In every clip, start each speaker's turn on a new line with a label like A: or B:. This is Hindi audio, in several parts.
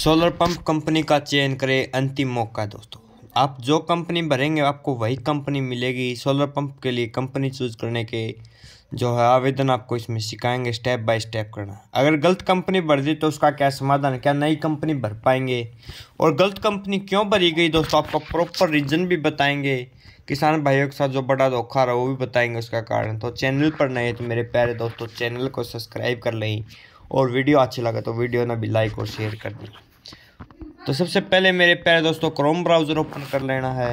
A: सोलर पंप कंपनी का चयन करें अंतिम मौका दोस्तों आप जो कंपनी भरेंगे आपको वही कंपनी मिलेगी सोलर पंप के लिए कंपनी चूज करने के जो है आवेदन आपको इसमें सिखाएंगे स्टेप बाय स्टेप करना अगर गलत कंपनी भर दी तो उसका क्या समाधान क्या नई कंपनी भर पाएंगे और गलत कंपनी क्यों भरी गई दोस्तों आपको प्रॉपर रीजन भी बताएंगे किसान भाइयों के साथ जो बड़ा धोखा रहा वो भी बताएंगे उसका कारण तो चैनल पर नए तो मेरे प्यारे दोस्तों चैनल को सब्सक्राइब कर लें और वीडियो अच्छी लगा तो वीडियो ना भी लाइक और शेयर कर दें तो सबसे पहले मेरे प्यारे दोस्तों क्रोम ब्राउज़र ओपन कर लेना है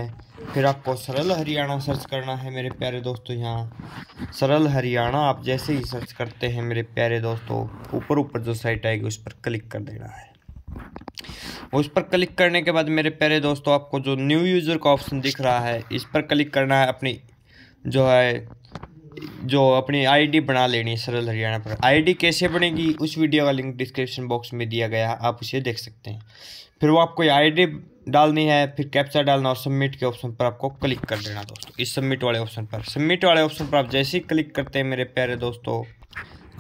A: फिर आपको सरल हरियाणा सर्च करना है मेरे प्यारे दोस्तों यहाँ सरल हरियाणा आप जैसे ही सर्च करते हैं मेरे प्यारे दोस्तों ऊपर ऊपर जो साइट आएगी उस पर क्लिक कर देना है उस पर क्लिक करने के बाद मेरे प्यारे दोस्तों आपको जो न्यू यूज़र का ऑप्शन दिख रहा है इस पर क्लिक करना है अपनी जो है जो अपनी आईडी बना लेनी सरल हरियाणा पर आईडी कैसे बनेगी उस वीडियो का लिंक डिस्क्रिप्शन बॉक्स में दिया गया है आप उसे देख सकते हैं फिर वो आपको आईडी डालनी है फिर कैप्चा डालना और सबमिट के ऑप्शन पर आपको क्लिक कर देना दोस्तों इस सबमिट वाले ऑप्शन पर सबमिट वाले ऑप्शन पर आप जैसे ही क्लिक करते हैं मेरे प्यारे दोस्तों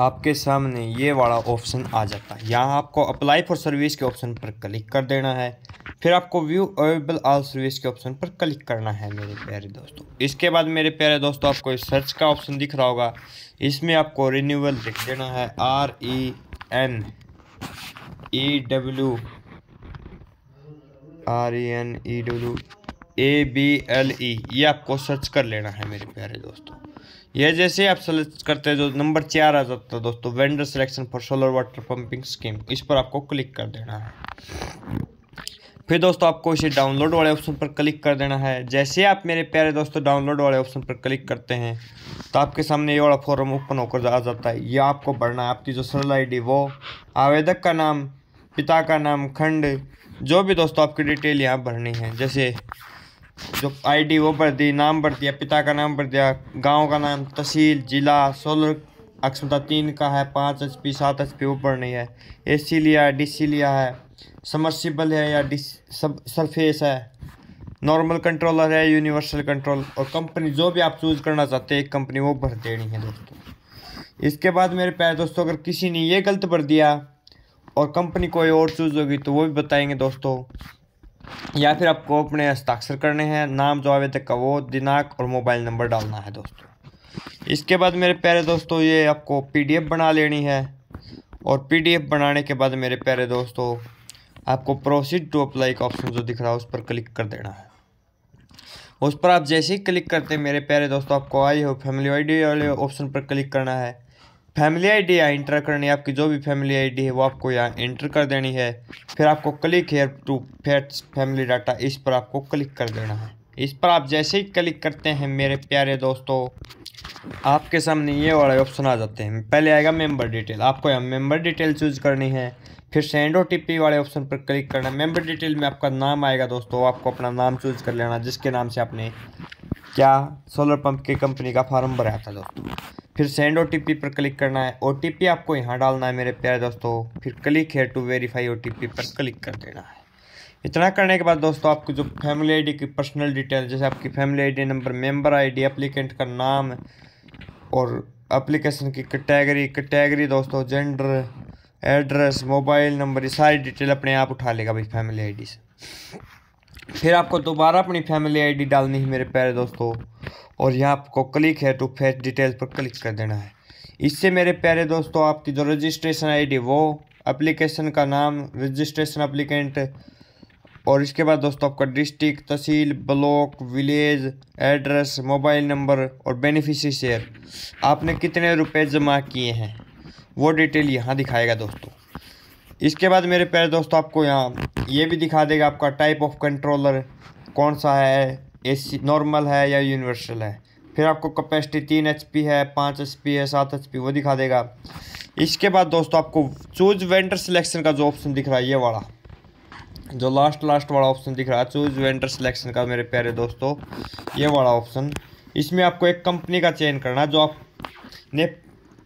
A: आपके सामने ये वाला ऑप्शन आ जाता है यहाँ आपको अप्लाई फॉर सर्विस के ऑप्शन पर क्लिक कर देना है फिर आपको व्यू अवेलेबल आल सर्विस के ऑप्शन पर क्लिक करना है मेरे प्यारे दोस्तों इसके बाद मेरे प्यारे दोस्तों आपको सर्च का ऑप्शन दिख रहा होगा इसमें आपको रिन्यूअल लिख देना है R E N E W R E N E W A B L E ये आपको सर्च कर लेना है मेरे प्यारे दोस्तों यह जैसे आप सर्च करते हैं जो नंबर चार आ जाता है दोस्तों vendor selection for solar water pumping scheme इस पर आपको क्लिक कर देना है फिर दोस्तों आपको इसे डाउनलोड वाले ऑप्शन पर क्लिक कर देना है जैसे आप मेरे प्यारे दोस्तों डाउनलोड वाले ऑप्शन पर क्लिक करते हैं तो आपके सामने ये वाला फॉर्म ओपन होकर आ जाता है ये आपको भरना है आपकी जो सरल आई वो आवेदक का नाम पिता का नाम खंड जो भी दोस्तों आपकी डिटेल यहाँ भरनी है जैसे जो आईडी वो भर दी नाम भर दिया पिता का नाम भर दिया गांव का नाम तहसील जिला सोलर अक्षमता तीन का है पाँच एच पी सात एच पी वो भरनी है ए सी लिया डी सी लिया है समर्सिबल है या डिस सब सरफेस है नॉर्मल कंट्रोलर है यूनिवर्सल कंट्रोल और कंपनी जो भी आप चूज़ करना चाहते हैं एक कंपनी वो भर देनी है दोस्तों इसके बाद मेरे प्यारे दोस्तों अगर किसी ने ये गलत भर दिया और कंपनी कोई और चूज़ होगी तो वो भी बताएंगे दोस्तों या फिर आपको अपने हस्ताक्षर करने हैं नाम जो आवेदक का वो दिनांक और मोबाइल नंबर डालना है दोस्तों इसके बाद मेरे प्यारे दोस्तों ये आपको पीडीएफ बना लेनी है और पीडीएफ बनाने के बाद मेरे प्यारे दोस्तों आपको प्रोसीड टू अप्लाई का ऑप्शन जो दिख रहा है उस पर क्लिक कर देना है उस पर आप जैसे ही क्लिक करते हैं मेरे प्यारे दोस्तों आपको आई हो फैमिली आईडी वाले ऑप्शन पर क्लिक करना है फैमिली आईडी यहाँ इंटर करनी है आपकी जो भी फैमिली आईडी है वो आपको यहाँ इंटर कर देनी है फिर आपको click here to fetch family data इस पर आपको क्लिक कर देना है इस पर आप जैसे ही क्लिक करते हैं मेरे प्यारे दोस्तों आपके सामने ये वाले ऑप्शन आ जाते हैं पहले आएगा मेंबर डिटेल आपको यहाँ मेंबर डिटेल चूज करनी है फिर सेंडो टिप्पी वाले ऑप्शन पर क्लिक करना मेंबर डिटेल में आपका नाम आएगा दोस्तों आपको अपना नाम चूज कर लेना जिसके नाम से आपने क्या सोलर पंप की कंपनी का फॉर्म भरा था दोस्तों फिर सेंड ओ पर क्लिक करना है ओ आपको यहाँ डालना है मेरे प्यारे दोस्तों फिर क्लिक है टू वेरीफाई ओ पर क्लिक कर देना है इतना करने के बाद दोस्तों आपकी जो फैमिली आईडी की पर्सनल डिटेल जैसे आपकी family ID number member ID applicant का नाम और एप्लीकेशन की कैटेगरी कैटेगरी दोस्तों जेंडर एड्रेस मोबाइल नंबर ये सारी डिटेल अपने आप उठा लेगा भाई फैमिली आईडी से फिर आपको दोबारा अपनी फैमिली आईडी डालनी है मेरे प्यारे दोस्तों और यहाँ आपको क्लिक है टू तो फेस डिटेल्स पर क्लिक कर देना है इससे मेरे प्यारे दोस्तों आपकी जो रजिस्ट्रेशन आईडी वो एप्लीकेशन का नाम रजिस्ट्रेशन अप्लीकेंट और इसके बाद दोस्तों आपका district tehsil block village address mobile number और बेनिफिशरी शेयर आपने कितने रुपए जमा किए हैं वो डिटेल यहाँ दिखाएगा दोस्तों इसके बाद मेरे प्यारे दोस्तों आपको यहाँ ये भी दिखा देगा आपका टाइप ऑफ कंट्रोलर कौन सा है ए नॉर्मल है या यूनिवर्सल है फिर आपको कैपेसिटी तीन एच है पाँच एच है सात एच वो दिखा देगा इसके बाद दोस्तों आपको चूज वेंडर सिलेक्शन का जो ऑप्शन दिख रहा है ये वाला जो लास्ट लास्ट वाला ऑप्शन दिख रहा है चूज वेंडर सिलेक्शन का मेरे प्यारे दोस्तों ये वाला ऑप्शन इसमें आपको एक कंपनी का चयन करना जो आप ने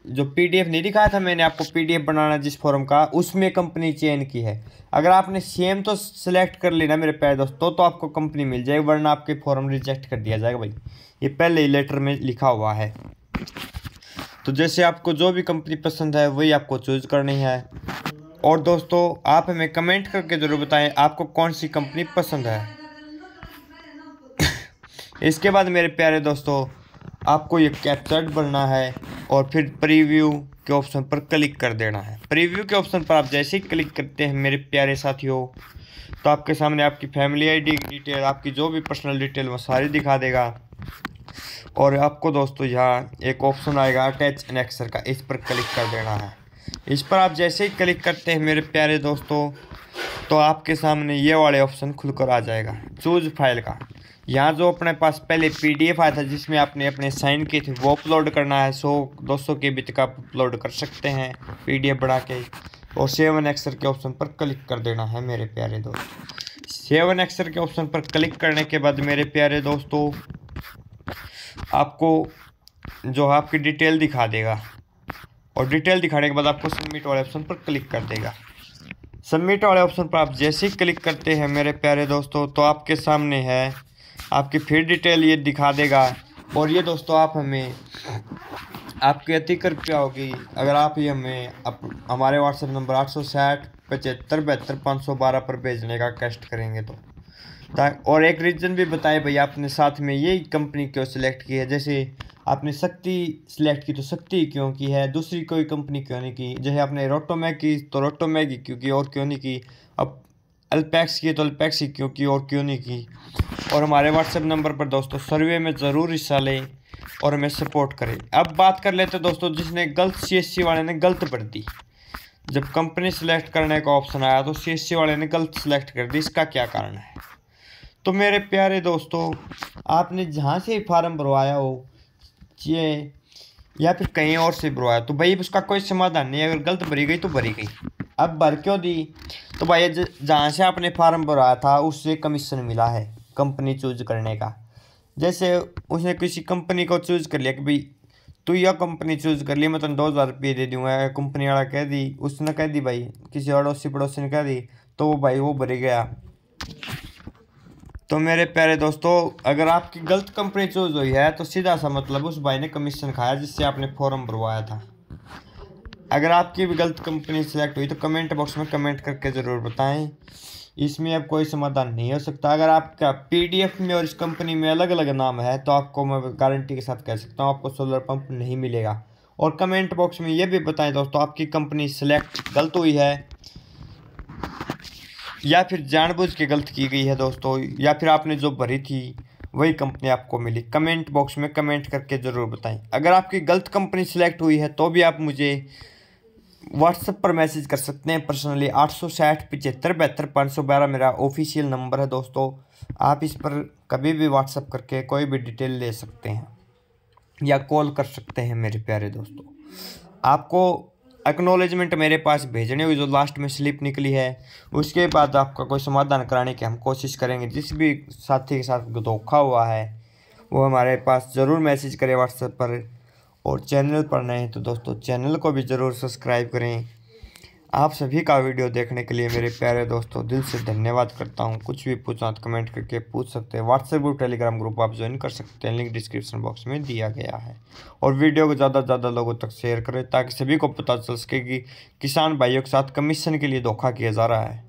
A: जो पीडीएफ नहीं दिखाया था मैंने आपको पीडीएफ बनाना जिस फॉर्म का उसमें कंपनी चेन की है अगर आपने सेम तो सिलेक्ट कर लेना मेरे प्यारे दोस्तों तो, तो आपको कंपनी मिल जाएगी वरना आपके फॉर्म रिजेक्ट कर दिया जाएगा भाई ये पहले ही लेटर में लिखा हुआ है तो जैसे आपको जो भी कंपनी पसंद है वही आपको चूज करनी है और दोस्तों आप हमें कमेंट करके ज़रूर बताएं आपको कौन सी कंपनी पसंद है इसके बाद मेरे प्यारे दोस्तों आपको ये कैप्चर्ड बनना है और फिर प्रीव्यू के ऑप्शन पर क्लिक कर देना है प्रीव्यू के ऑप्शन पर आप जैसे ही क्लिक करते हैं मेरे प्यारे साथियों तो आपके सामने आपकी फैमिली आईडी डिटेल आपकी जो भी पर्सनल डिटेल वो सारी दिखा देगा और आपको दोस्तों यहाँ एक ऑप्शन आएगा अटैच एनेक्सर का इस पर क्लिक कर देना है इस पर आप जैसे ही क्लिक करते हैं मेरे प्यारे दोस्तों तो आपके सामने ये वाले ऑप्शन खुलकर आ जाएगा चूज फाइल का यहाँ जो अपने पास पहले पीडीएफ आया था जिसमें आपने अपने साइन किए थे वो अपलोड करना है सौ दो सौ के बीच का आप अपलोड कर सकते हैं पीडीएफ बढ़ा के और सेवन एक्सर के ऑप्शन पर क्लिक कर देना है मेरे प्यारे दोस्त सेवन एक्सर के ऑप्शन पर क्लिक करने के बाद मेरे प्यारे दोस्तों आपको जो आपकी डिटेल दिखा देगा और डिटेल दिखाने के बाद आपको सबमिट वाले ऑप्शन पर क्लिक कर देगा सबमिट वाले ऑप्शन पर आप जैसे ही क्लिक करते हैं मेरे प्यारे दोस्तों तो आपके सामने है आपकी फिर डिटेल ये दिखा देगा और ये दोस्तों आप हमें आपकी अति कृपया होगी अगर आप ये हमें अप, हमारे व्हाट्सएप नंबर आठ सौ साठ पचहत्तर बहत्तर पाँच सौ बारह पर भेजने का कष्ट करेंगे तो और एक रीज़न भी बताए भाई आपने साथ में ये कंपनी क्यों सिलेक्ट की है जैसे आपने शक्ति सिलेक्ट की तो शक्ति क्यों की है दूसरी कोई कंपनी क्यों नहीं की जैसे आपने रोटोमैक की तो रोटोमैक की क्योंकि और क्यों नहीं की अब अल्पैक्स की तो अल्पैक्स ही क्यों की और क्यों नहीं की और हमारे व्हाट्सएप नंबर पर दोस्तों सर्वे में ज़रूर हिस्सा लें और हमें सपोर्ट करें अब बात कर लेते दोस्तों जिसने गलत सी वाले ने गलत भर दी जब कंपनी सेलेक्ट करने का ऑप्शन आया तो सी वाले ने गलत सिलेक्ट कर दी इसका क्या कारण है तो मेरे प्यारे दोस्तों आपने जहाँ से फार्म भरवाया हो ये या फिर कहीं और से भरवाया तो भाई उसका कोई समाधान नहीं अगर गलत भरी गई तो भरी गई अब भर क्यों दी तो भाई जहाँ से आपने फार्म भरवाया था उससे कमीशन मिला है कंपनी चूज करने का जैसे उसने किसी कंपनी को चूज कर लिया कि भाई तू यह कंपनी चूज कर ली मैं तुम दो हज़ार रुपये दे दूँगा कंपनी वाला कह दी उसने कह दी भाई किसी अड़ोसी पड़ोसी ने कह दी तो वो भाई वो भर गया तो मेरे प्यारे दोस्तों अगर आपकी गलत कंपनी चूज हुई है तो सीधा सा मतलब उस भाई ने कमीशन खाया जिससे आपने फॉर्म भरवाया था अगर आपकी भी गलत कंपनी सेलेक्ट हुई तो कमेंट बॉक्स में कमेंट करके ज़रूर बताएं इसमें अब कोई समाधान नहीं हो सकता अगर आपका पीडीएफ में और इस कंपनी में अलग अलग नाम है तो आपको मैं गारंटी के साथ कह सकता हूँ आपको सोलर पंप नहीं मिलेगा और कमेंट बॉक्स में ये भी बताएं दोस्तों आपकी कंपनी सेलेक्ट गलत हुई है या फिर जानबूझ के गलत की गई है दोस्तों या फिर आपने जो भरी थी वही कंपनी आपको मिली कमेंट बॉक्स में कमेंट करके ज़रूर बताएं अगर आपकी गलत कंपनी सेलेक्ट हुई है तो भी आप मुझे व्हाट्सएप पर मैसेज कर सकते हैं पर्सनली आठ सौ साठ पिचहत्तर बहत्तर पाँच सौ बारह मेरा ऑफिशियल नंबर है दोस्तों आप इस पर कभी भी व्हाट्सएप करके कोई भी डिटेल ले सकते हैं या कॉल कर सकते हैं मेरे प्यारे दोस्तों आपको एक्नोलेजमेंट मेरे पास भेजने हुई जो लास्ट में स्लिप निकली है उसके बाद आपका कोई समाधान कराने की हम कोशिश करेंगे जिस भी साथी के साथ धोखा हुआ है वो हमारे पास ज़रूर मैसेज करें व्हाट्सएप पर और चैनल पर नए हैं तो दोस्तों चैनल को भी ज़रूर सब्सक्राइब करें आप सभी का वीडियो देखने के लिए मेरे प्यारे दोस्तों दिल से धन्यवाद करता हूं कुछ भी पूछना तो कमेंट करके पूछ सकते हैं व्हाट्सएप ग्रुप टेलीग्राम ग्रुप आप ज्वाइन कर सकते हैं लिंक डिस्क्रिप्शन बॉक्स में दिया गया है और वीडियो को ज़्यादा से ज़्यादा लोगों तक शेयर करें ताकि सभी को पता चल सके कि किसान भाइयों के साथ कमीशन के लिए धोखा किया जा रहा है